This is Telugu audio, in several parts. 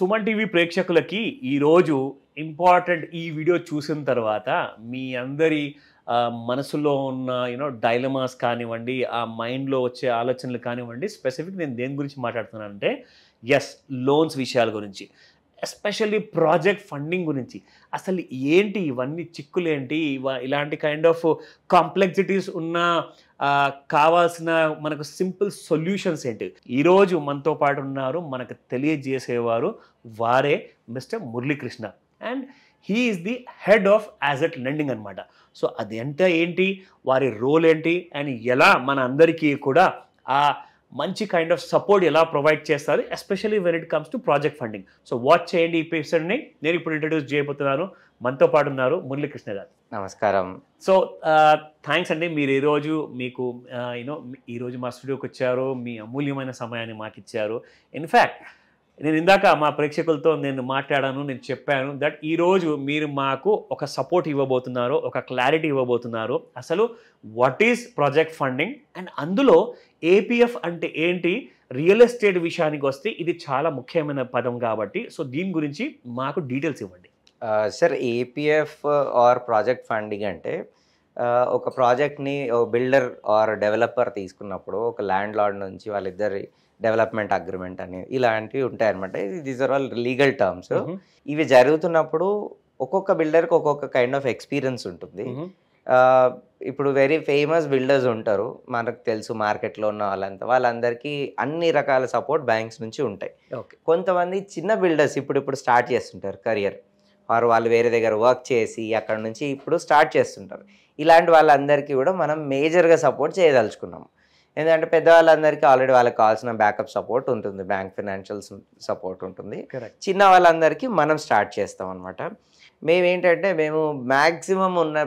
సుమన్ టీవీ ప్రేక్షకులకి ఈరోజు ఇంపార్టెంట్ ఈ వీడియో చూసిన తర్వాత మీ అందరి మనసులో ఉన్న యూనో డైలమాస్ కానివ్వండి ఆ మైండ్లో వచ్చే ఆలోచనలు కానివ్వండి స్పెసిఫిక్ నేను దేని గురించి మాట్లాడుతున్నానంటే ఎస్ లోన్స్ విషయాల గురించి ఎస్పెషల్లీ ప్రాజెక్ట్ ఫండింగ్ గురించి అసలు ఏంటి ఇవన్నీ చిక్కులేంటి ఇలాంటి కైండ్ ఆఫ్ కాంప్లెక్సిటీస్ ఉన్న కావాల్సిన మనకు సింపుల్ సొల్యూషన్స్ ఏంటి ఈరోజు మనతో పాటు ఉన్నారు మనకు తెలియజేసేవారు వారే mister Muralikrishna and he is the head of asset lending అనమాట సో అది ఎంత ఏంటి వారి రోల్ ఏంటి అండ్ ఎలా మన అందరికీ కూడా ఆ మంచి కైండ్ ఆఫ్ సపోర్ట్ ఎలా ప్రొవైడ్ చేస్తారు especially when it comes to project funding so watch చేయండి ఈ ఎపిసోడ్ని నేను ఇప్పుడు ఇంట్రడ్యూస్ చేయబోతున్నాను మనతో పాటు ఉన్నారు మురళీకృష్ణ గారు నమస్కారం సో థ్యాంక్స్ అండి మీరు ఈరోజు మీకు యూనో ఈరోజు మా స్టూడియోకి వచ్చారు మీ అమూల్యమైన సమయాన్ని మాకు ఇచ్చారు ఇన్ఫ్యాక్ట్ నేను ఇందాక మా ప్రేక్షకులతో నేను మాట్లాడాను నేను చెప్పాను దట్ ఈరోజు మీరు మాకు ఒక సపోర్ట్ ఇవ్వబోతున్నారు ఒక క్లారిటీ ఇవ్వబోతున్నారు అసలు what is project funding and అందులో ఏపీఎఫ్ అంటే ఏంటి రియల్ ఎస్టేట్ విషయానికి వస్తే ఇది చాలా ముఖ్యమైన పదం కాబట్టి సో దీని గురించి మాకు డీటెయిల్స్ ఇవ్వండి sir APF or project funding అంటే ఒక ప్రాజెక్ట్ని బిల్డర్ ఆర్ డెవలపర్ తీసుకున్నప్పుడు ఒక ల్యాండ్ లార్డ్ నుంచి వాళ్ళిద్దరి డెవలప్మెంట్ అగ్రిమెంట్ అని ఇలాంటివి ఉంటాయి అనమాట these are all legal terms ఇవి జరుగుతున్నప్పుడు ఒక్కొక్క బిల్డర్కి ఒక్కొక్క కైండ్ ఆఫ్ ఎక్స్పీరియన్స్ ఉంటుంది ఇప్పుడు వెరీ ఫేమస్ బిల్డర్స్ ఉంటారు మనకు తెలుసు మార్కెట్లో ఉన్న వాళ్ళంతా వాళ్ళందరికీ అన్ని రకాల సపోర్ట్ బ్యాంక్స్ నుంచి ఉంటాయి కొంతమంది చిన్న బిల్డర్స్ ఇప్పుడు ఇప్పుడు స్టార్ట్ చేస్తుంటారు కరియర్ వారు వాళ్ళు వేరే దగ్గర వర్క్ చేసి అక్కడ నుంచి ఇప్పుడు స్టార్ట్ చేస్తుంటారు ఇలాంటి వాళ్ళందరికీ కూడా మనం మేజర్గా సపోర్ట్ చేయదలుచుకున్నాం ఎందుకంటే పెద్దవాళ్ళందరికీ ఆల్రెడీ వాళ్ళకి కావాల్సిన బ్యాకప్ సపోర్ట్ ఉంటుంది బ్యాంక్ ఫినాన్షియల్ సపోర్ట్ ఉంటుంది చిన్న వాళ్ళందరికీ మనం స్టార్ట్ చేస్తాం అనమాట మేమేంటంటే మేము మ్యాక్సిమం ఉన్న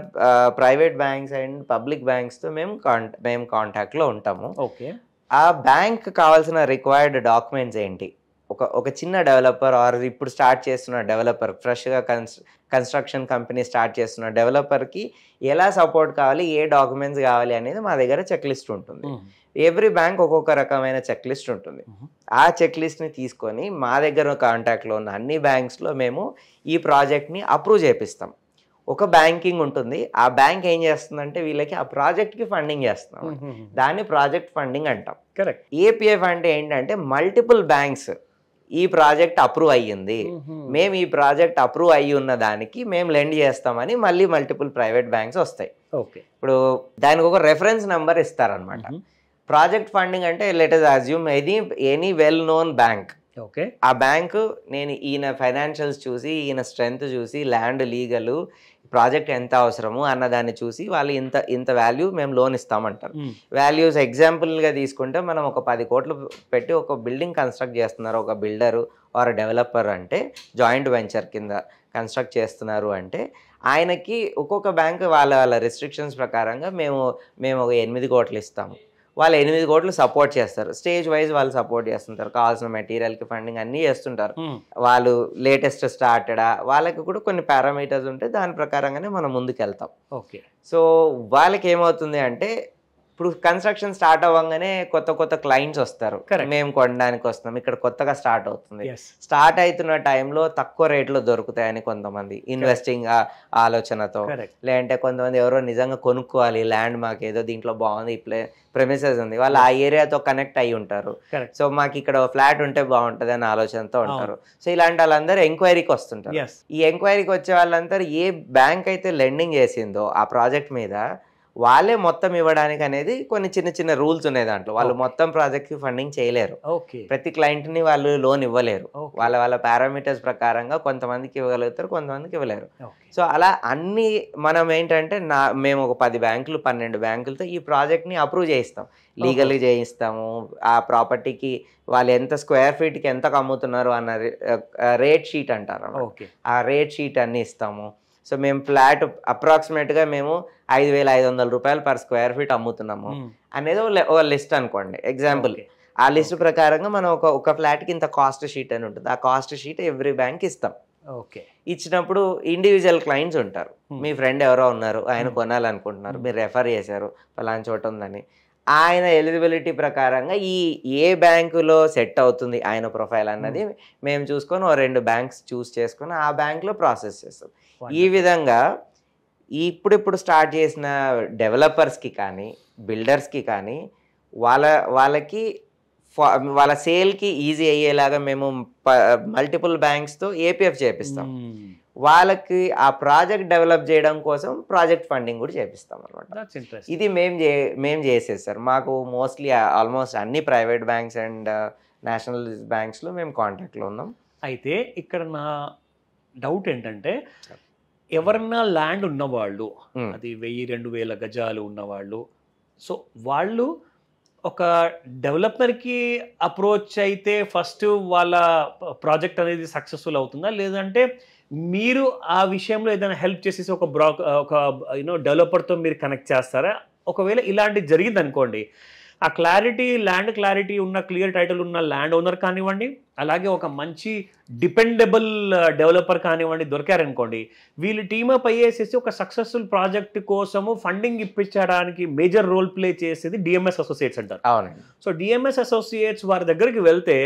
ప్రైవేట్ బ్యాంక్స్ అండ్ పబ్లిక్ బ్యాంక్స్తో మేము కాంటా మేము కాంటాక్ట్లో ఉంటాము ఓకే ఆ బ్యాంక్ కావాల్సిన రిక్వైర్డ్ డాక్యుమెంట్స్ ఏంటి ఒక ఒక చిన్న డెవలపర్ ఆర్ ఇప్పుడు స్టార్ట్ చేస్తున్న డెవలపర్ ఫ్రెష్గా కన్స్ కన్స్ట్రక్షన్ కంపెనీ స్టార్ట్ చేస్తున్న డెవలపర్కి ఎలా సపోర్ట్ కావాలి ఏ డాక్యుమెంట్స్ కావాలి అనేది మా దగ్గర చెక్ లిస్ట్ ఉంటుంది ఎవ్రీ బ్యాంక్ ఒక్కొక్క రకమైన చెక్ లిస్ట్ ఉంటుంది ఆ చెక్ లిస్ట్ని తీసుకొని మా దగ్గర కాంటాక్ట్లో ఉన్న అన్ని బ్యాంక్స్లో మేము ఈ ప్రాజెక్ట్ని అప్రూవ్ చేపిస్తాం ఒక బ్యాంకింగ్ ఉంటుంది ఆ బ్యాంక్ ఏం చేస్తుందంటే వీళ్ళకి ఆ ప్రాజెక్ట్కి ఫండింగ్ చేస్తున్నాం దాన్ని ప్రాజెక్ట్ ఫండింగ్ అంటాం కరెక్ట్ ఏపీఎఫ్ అంటే ఏంటంటే మల్టిపుల్ బ్యాంక్స్ ఈ ప్రాజెక్ట్ అప్రూవ్ అయ్యింది మేము ఈ ప్రాజెక్ట్ అప్రూవ్ అయ్యి ఉన్న దానికి మేము లెండ్ చేస్తామని మళ్ళీ మల్టిపుల్ ప్రైవేట్ బ్యాంక్స్ వస్తాయి ఓకే ఇప్పుడు దానికి ఒక రెఫరెన్స్ నెంబర్ ఇస్తారనమాట ప్రాజెక్ట్ ఫండింగ్ అంటే let us assume any any well known bank okay ఆ బ్యాంకు నేను ఈయన ఫైనాన్షియల్స్ చూసి ఈయన స్ట్రెంగ్త్ చూసి ల్యాండ్ లీగల్ ప్రాజెక్ట్ ఎంత అవసరము అన్న దాన్ని చూసి వాళ్ళు ఇంత ఇంత వాల్యూ మేము లోన్ ఇస్తామంటారు వాల్యూస్ ఎగ్జాంపుల్గా తీసుకుంటే మనం ఒక పది కోట్లు పెట్టి ఒక బిల్డింగ్ కన్స్ట్రక్ట్ చేస్తున్నారు ఒక బిల్డరు ఆర్ డెవలపర్ అంటే జాయింట్ వెంచర్ కింద కన్స్ట్రక్ట్ చేస్తున్నారు అంటే ఆయనకి ఒక్కొక్క బ్యాంక్ వాళ్ళ వాళ్ళ రెస్ట్రిక్షన్స్ ప్రకారంగా మేము మేము ఒక ఎనిమిది కోట్లు ఇస్తాము వాళ్ళు ఎనిమిది కోట్లు సపోర్ట్ చేస్తారు స్టేజ్ వైజ్ వాళ్ళు సపోర్ట్ చేస్తుంటారు కావాల్సిన మెటీరియల్కి ఫండింగ్ అన్నీ చేస్తుంటారు hmm. వాళ్ళు లేటెస్ట్ స్టార్టెడా వాళ్ళకి కూడా కొన్ని పారామీటర్స్ ఉంటాయి దాని ప్రకారంగానే మనం ముందుకెళ్తాం ఓకే సో వాళ్ళకి ఏమవుతుంది అంటే ఇప్పుడు కన్స్ట్రక్షన్ స్టార్ట్ అవ్వగానే కొత్త కొత్త క్లయింట్స్ వస్తారు మేము కొనడానికి వస్తున్నాం ఇక్కడ కొత్తగా స్టార్ట్ అవుతుంది స్టార్ట్ అవుతున్న టైంలో తక్కువ రేట్లో దొరుకుతాయని కొంతమంది ఇన్వెస్టింగ్ ఆలోచనతో లేదంటే కొంతమంది ఎవరో నిజంగా కొనుక్కోవాలి ల్యాండ్ మాకు ఏదో దీంట్లో బాగుంది ఇప్పుడే ప్రెమిసెస్ ఉంది వాళ్ళు ఆ ఏరియాతో కనెక్ట్ అయి ఉంటారు సో మాకు ఇక్కడ ఫ్లాట్ ఉంటే బాగుంటుంది అనే ఆలోచనతో ఉంటారు సో ఇలాంటి వాళ్ళందరూ ఎంక్వైరీకి వస్తుంటారు ఈ ఎంక్వైరీకి వచ్చే వాళ్ళందరూ ఏ బ్యాంక్ అయితే లెండింగ్ చేసిందో ఆ ప్రాజెక్ట్ మీద వాళ్ళే మొత్తం ఇవ్వడానికి అనేది కొన్ని చిన్న చిన్న రూల్స్ ఉన్నాయి దాంట్లో వాళ్ళు మొత్తం ప్రాజెక్ట్కి ఫండింగ్ చేయలేరు ప్రతి క్లయింట్ని వాళ్ళు లోన్ ఇవ్వలేరు వాళ్ళ వాళ్ళ పారామీటర్స్ ప్రకారంగా కొంతమందికి ఇవ్వగలుగుతారు కొంతమందికి ఇవ్వలేరు సో అలా అన్ని మనం ఏంటంటే నా మేము ఒక పది బ్యాంకులు పన్నెండు బ్యాంకులతో ఈ ప్రాజెక్ట్ని అప్రూవ్ చేయిస్తాం లీగల్గా చేయిస్తాము ఆ ప్రాపర్టీకి వాళ్ళు ఎంత స్క్వేర్ ఫీట్కి ఎంత అమ్ముతున్నారు అన్న రేట్ షీట్ అంటారు ఆ రేట్ షీట్ అన్ని ఇస్తాము సో మేము ఫ్లాట్ అప్రాక్సిమేట్గా మేము ఐదు వేల ఐదు వందల రూపాయలు పర్ స్క్వేర్ ఫీట్ అమ్ముతున్నాము hmm. అనేది ఒక లిస్ట్ అనుకోండి ఎగ్జాంపుల్ ఆ లిస్ట్ ప్రకారంగా మనం ఒక ఒక ఫ్లాట్కి ఇంత కాస్ట్ షీట్ అని ఉంటుంది ఆ కాస్ట్ షీట్ ఎవ్రీ బ్యాంక్ ఇస్తాం ఓకే ఇచ్చినప్పుడు ఇండివిజువల్ క్లయింట్స్ ఉంటారు hmm. మీ ఫ్రెండ్ ఎవరో ఉన్నారు ఆయన hmm. కొనాలనుకుంటున్నారు మీరు రెఫర్ చేశారు ఫలాన్ చోట ఉందని ఆయన ఎలిజిబిలిటీ ప్రకారంగా ఈ ఏ బ్యాంకులో సెట్ అవుతుంది ఆయన ప్రొఫైల్ అన్నది hmm. మేము చూసుకొని ఓ రెండు బ్యాంక్స్ చూస్ చేసుకొని ఆ బ్యాంక్లో ప్రాసెస్ చేస్తాం ఈ విధంగా ఇప్పుడిప్పుడు స్టార్ట్ చేసిన డెవలపర్స్కి కానీ బిల్డర్స్కి కానీ వాళ్ళ వాళ్ళకి వాళ్ళ సేల్కి ఈజీ అయ్యేలాగా మేము మల్టిపుల్ బ్యాంక్స్తో ఏపీఎఫ్ చేపిస్తాం hmm. వాళ్ళకి ఆ ప్రాజెక్ట్ డెవలప్ చేయడం కోసం ప్రాజెక్ట్ ఫండింగ్ కూడా చేపిస్తాం అనమాట ఇది మేము చే మేము చేసేది సార్ మాకు మోస్ట్లీ ఆల్మోస్ట్ అన్ని ప్రైవేట్ బ్యాంక్స్ అండ్ నేషనల్ బ్యాంక్స్లో మేము కాంటాక్ట్లో ఉన్నాం అయితే ఇక్కడ నా డౌట్ ఏంటంటే ఎవరన్నా ల్యాండ్ ఉన్నవాళ్ళు hmm. అది వెయ్యి రెండు వేల గజాలు ఉన్నవాళ్ళు సో వాళ్ళు ఒక డెవలపర్కి అప్రోచ్ అయితే ఫస్ట్ వాళ్ళ ప్రాజెక్ట్ అనేది సక్సెస్ఫుల్ అవుతుందా లేదంటే మీరు ఆ విషయంలో ఏదైనా హెల్ప్ చేసేసి ఒక బ్రోక్ ఒక యూనో డెవలపర్తో మీరు కనెక్ట్ చేస్తారా ఒకవేళ ఇలాంటిది జరిగింది అనుకోండి ఆ క్లారిటీ ల్యాండ్ క్లారిటీ ఉన్న క్లియర్ టైటిల్ ఉన్న ల్యాండ్ ఓనర్ కానివ్వండి అలాగే ఒక మంచి డిపెండబుల్ డెవలపర్ కానివ్వండి దొరికారనుకోండి వీళ్ళు టీమప్ అయ్యేసేసి ఒక సక్సెస్ఫుల్ ప్రాజెక్ట్ కోసము ఫండింగ్ ఇప్పించడానికి మేజర్ రోల్ ప్లే చేసేది డిఎంఎస్ అసోసియేట్స్ అంటారు సో డిఎంఎస్ అసోసియేట్స్ వారి దగ్గరికి వెళ్తే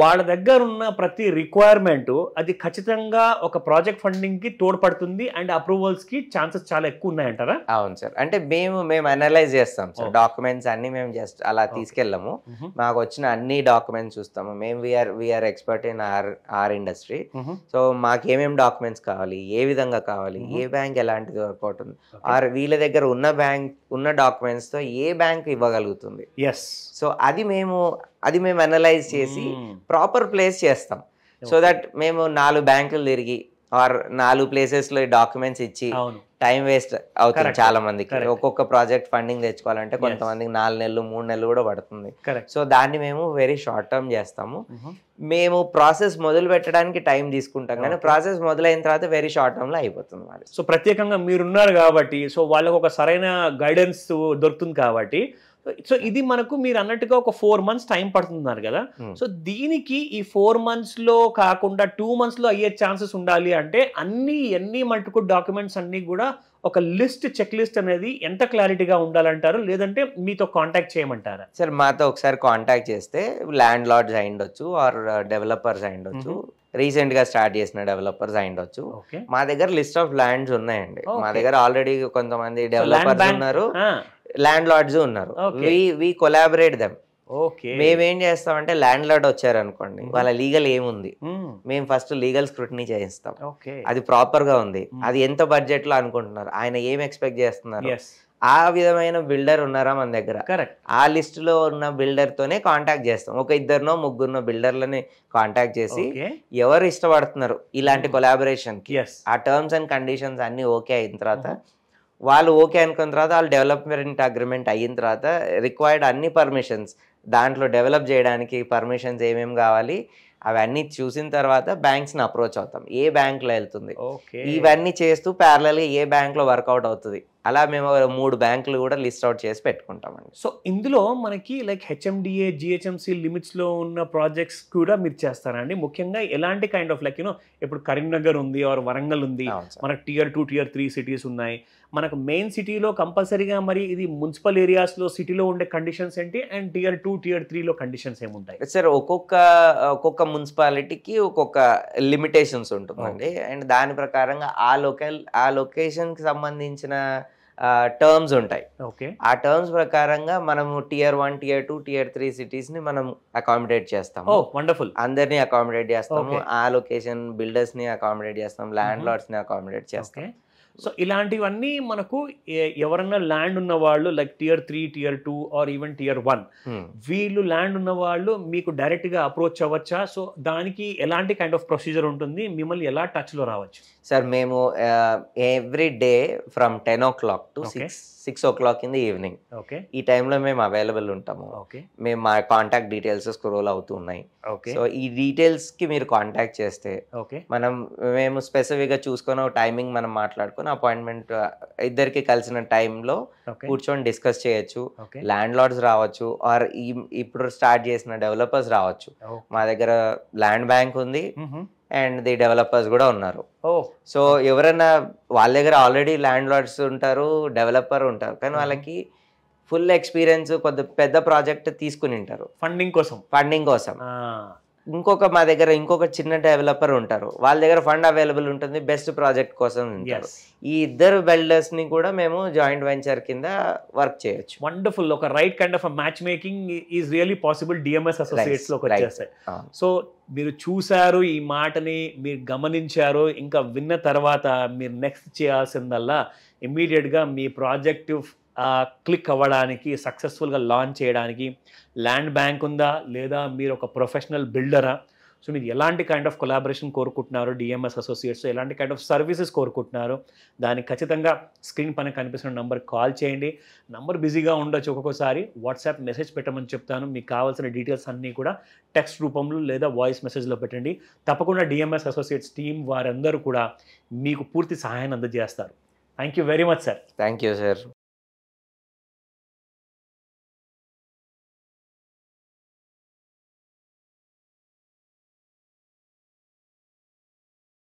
వాళ్ళ దగ్గర ఉన్న ప్రతి రిక్వైర్మెంటు అది ఖచ్చితంగా ఒక ప్రాజెక్ట్ ఫండింగ్కి తోడ్పడుతుంది అండ్ అప్రూవల్స్కి ఛాన్సెస్ చాలా ఎక్కువ ఉన్నాయంటారా అవును సార్ అంటే మేము మేము అనలైజ్ చేస్తాం సార్ డాక్యుమెంట్స్ అన్ని మేము జస్ట్ అలా తీసుకెళ్ళము మాకు వచ్చిన అన్ని డాక్యుమెంట్స్ చూస్తాము మేము we are we are expert in our our industry so మాకు ఏమేమి డాక్యుమెంట్స్ కావాలి ఏ విధంగా కావాలి ఏ బ్యాంక్ ఎలాంటిది వర్కౌట్ ఉంది ఆర్ వీళ్ళ దగ్గర ఉన్న బ్యాంక్ ఉన్న డాక్యుమెంట్స్తో ఏ బ్యాంక్ ఇవ్వగలుగుతుంది ఎస్ సో అది మేము అది మేము అనలైజ్ చేసి ప్రాపర్ hmm. ప్లేస్ చేస్తాం సో దట్ మేము నాలుగు బ్యాంకులు తిరిగి ఆర్ నాలుగు ప్లేసెస్లో డాక్యుమెంట్స్ ఇచ్చి టైం వేస్ట్ అవుతుంది చాలా మందికి ఒక్కొక్క ప్రాజెక్ట్ ఫండింగ్ తెచ్చుకోవాలంటే కొంతమందికి నాలుగు నెలలు మూడు నెలలు కూడా పడుతుంది సో దాన్ని మేము వెరీ షార్ట్ టర్మ్ చేస్తాము mm-hmm. మేము ప్రాసెస్ మొదలు పెట్టడానికి టైం తీసుకుంటాం కానీ ప్రాసెస్ మొదలైన తర్వాత వెరీ షార్ట్ లో అయిపోతుంది మరి సో ప్రత్యేకంగా మీరున్నారు కాబట్టి సో వాళ్ళకు ఒక సరైన గైడెన్స్ దొరుకుతుంది కాబట్టి సో ఇది మనకు మీరు అన్నట్టుగా ఒక ఫోర్ మంత్స్ టైం పడుతున్నారు కదా hmm. సో దీనికి ఈ ఫోర్ మంత్స్లో కాకుండా టూ మంత్స్లో అయ్యే ఛాన్సెస్ ఉండాలి అంటే అన్ని ఎన్ని మటుకు డాక్యుమెంట్స్ అన్ని కూడా ఒక లిస్ట్ చెక్ లిస్ట్ అనేది ఎంత క్లారిటీగా ఉండాలంటారు లేదంటే మీతో కాంటాక్ట్ చేయమంటారా సార్ మాతో ఒకసారి కాంటాక్ట్ చేస్తే ల్యాండ్ లార్డ్స్ అయిండొచ్చు ఆర్ డెవలపర్స్ అయిండొచ్చు రీసెంట్ గా స్టార్ట్ చేసిన డెవలపర్స్ అయిండొచ్చు మా దగ్గర లిస్ట్ ఆఫ్ ల్యాండ్స్ ఉన్నాయండి మా దగ్గర ఆల్రెడీ కొంతమంది డెవలపర్స్ ఉన్నారు ల్యాండ్ లార్డ్స్ ఉన్నారు వి వి కొలాబరేట్ దెమ్ మేమేం చేస్తామంటే ల్యాండ్ లార్డ్ వచ్చారు అనుకోండి వాళ్ళ లీగల్ ఏముంది మేము ఫస్ట్ లీగల్ స్క్రూటినీ చేయిస్తాం అది ప్రాపర్ గా ఉంది అది ఎంత బడ్జెట్ లో అనుకుంటున్నారు ఆయన ఏం ఎక్స్పెక్ట్ చేస్తున్నారు ఆ విధమైన బిల్డర్ ఉన్నారా మన దగ్గర ఆ లిస్ట్ లో ఉన్న బిల్డర్ తోనే కాంటాక్ట్ చేస్తాం ఒక ఇద్దరునో ముగ్గురునో బిల్డర్లని కాంటాక్ట్ చేసి ఎవరు ఇష్టపడుతున్నారు ఇలాంటి కొలాబరేషన్ కి ఆ టర్మ్స్ అండ్ కండిషన్స్ అన్ని ఓకే అయిన తర్వాత వాళ్ళు ఓకే అనుకున్న తర్వాత వాళ్ళు డెవలప్మెంట్ అగ్రిమెంట్ అయిన తర్వాత రిక్వైర్డ్ అన్ని పర్మిషన్స్ దాంట్లో డెవలప్ చేయడానికి పర్మిషన్స్ ఏమేమి కావాలి అవన్నీ చూసిన తర్వాత బ్యాంక్స్ని అప్రోచ్ అవుతాం ఏ బ్యాంక్లో వెళ్తుంది ఇవన్నీ చేస్తూ ప్యారలల్గా ఏ బ్యాంక్లో వర్కౌట్ అవుతుంది అలా మేము మూడు బ్యాంకులు కూడా లిస్ట్ అవుట్ చేసి పెట్టుకుంటామండి సో ఇందులో మనకి లైక్ హెచ్ఎండిఏ జిహెచ్ఎంసి లిమిట్స్లో ఉన్న ప్రాజెక్ట్స్ కూడా మీరు చేస్తారండి ముఖ్యంగా ఎలాంటి కైండ్ ఆఫ్ లైక్ యూనో ఇప్పుడు కరీంనగర్ ఉంది ఆర్ వరంగల్ ఉంది మన tier two tier three cities ఉన్నాయి మనకు మెయిన్ సిటీలో కంపల్సరీగా మరి ఇది మున్సిపల్ ఏరియాస్లో సిటీలో ఉండే కండిషన్స్ ఏంటి అండ్ టియర్ టూ టియర్ త్రీలో కండిషన్స్ ఏముంటాయి సార్ ఒక్కొక్క ఒక్కొక్క మున్సిపాలిటీకి ఒక్కొక్క లిమిటేషన్స్ ఉంటుందండి అండ్ దాని ప్రకారంగా ఆ లొకల్ ఆ లొకేషన్కి సంబంధించిన టర్మ్స్ ఉంటాయి ఓకే ఆ టర్మ్స్ ప్రకారంగా మనము tier one tier two tier three cities ని మనం అకామిడేట్ oh, చేస్తాం వండర్ఫుల్ అందరినీ అకామిడేట్ చేస్తాము ఆ లొకేషన్ బిల్డర్స్ ని అకామిడేట్ చేస్తాం ల్యాండ్ లార్డ్స్ ని అకామిడేట్ చేస్తాం సో ఇలాంటివన్నీ మనకు ఎవరన్నా ల్యాండ్ ఉన్న వాళ్ళు like tier three tier two or even tier one hmm. వీళ్ళు ల్యాండ్ ఉన్న వాళ్ళు మీకు డైరెక్ట్గా అప్రోచ్ అవ్వచ్చా సో దానికి ఎలాంటి కైండ్ ఆఫ్ ప్రొసీజర్ ఉంటుంది మిమ్మల్ని ఎలా టచ్లో రావచ్చు సార్ మేము every day from ten o'clock to six six o'clock in the evening okay ఈ టైంలో మేము అవైలబుల్ ఉంటాము ఓకే మేము మా కాంటాక్ట్ డీటెయిల్స్ స్క్రోల్ అవుతూ ఉన్నాయి ఓకే సో ఈ డీటెయిల్స్ కి మీరు కాంటాక్ట్ చేస్తే ఓకే మనం మేము స్పెసిఫిక్గా చూసుకొని టైమింగ్ మనం మాట్లాడుకుని అపాయింట్మెంట్ uh, ఇద్దరికి కలిసిన టైంలో కూర్చొని డిస్కస్ చేయొచ్చు ల్యాండ్ లార్డ్స్ రావచ్చు ఆర్ ఇప్పుడు స్టార్ట్ చేసిన డెవలపర్స్ రావచ్చు మా దగ్గర ల్యాండ్ బ్యాంక్ ఉంది అండ్ ది డెవలపర్స్ కూడా ఉన్నారు సో oh. ఎవరైనా వాళ్ళ దగ్గర ఆల్రెడీ ల్యాండ్ లార్డ్స్ ఉంటారు డెవలపర్ ఉంటారు కానీ mm-hmm. వాళ్ళకి ఫుల్ ఎక్స్పీరియన్స్ కొద్ది పెద్ద ప్రాజెక్ట్ తీసుకుని ఉంటారు ఫండింగ్ కోసం ఫండింగ్ కోసం ah. ఇంకొక మా దగ్గర ఇంకొక చిన్న డెవలపర్ ఉంటారు వాళ్ళ దగ్గర ఫండ్ అవైలబుల్ ఉంటుంది బెస్ట్ ప్రాజెక్ట్ కోసం ఉంటారు ఈ ఇద్దరు బిల్డర్స్ ని కూడా మేము జాయింట్ వెంచర్ కింద వర్క్ చేయొచ్చు వండర్ఫుల్ ఒక right kind of match making is really possible DMS associates లో సో మీరు చూశారు ఈ మాటని మీరు గమనించారు ఇంకా విన్న తర్వాత మీరు నెక్స్ట్ చేయాల్సిందల్లా ఇమ్మీడియట్గా మీ ప్రాజెక్టు క్లిక్ అవ్వడానికి సక్సెస్ఫుల్గా లాంచ్ చేయడానికి ల్యాండ్ బ్యాంక్ ఉందా లేదా మీరు ఒక ప్రొఫెషనల్ బిల్డరా సో మీరు ఎలాంటి కైండ్ ఆఫ్ కొలాబరేషన్ కోరుకుంటున్నారు డిఎంఎస్ అసోసియేట్స్ ఎలాంటి కైండ్ ఆఫ్ సర్వీసెస్ కోరుకుంటున్నారు దానికి ఖచ్చితంగా స్క్రీన్ పైన కనిపిస్తున్న నంబర్కి కాల్ చేయండి నంబర్ బిజీగా ఉండొచ్చు ఒక్కొక్కసారి వాట్సాప్ మెసేజ్ పెట్టమని చెప్తాను మీకు కావాల్సిన డీటెయిల్స్ అన్నీ కూడా టెక్స్ట్ రూపంలో లేదా వాయిస్ మెసేజ్లో పెట్టండి తప్పకుండా డిఎంఎస్ అసోసియేట్స్ టీం వారందరూ కూడా మీకు పూర్తి సహాయాన్ని అందజేస్తారు Thank you very much, sir. Thank you, sir.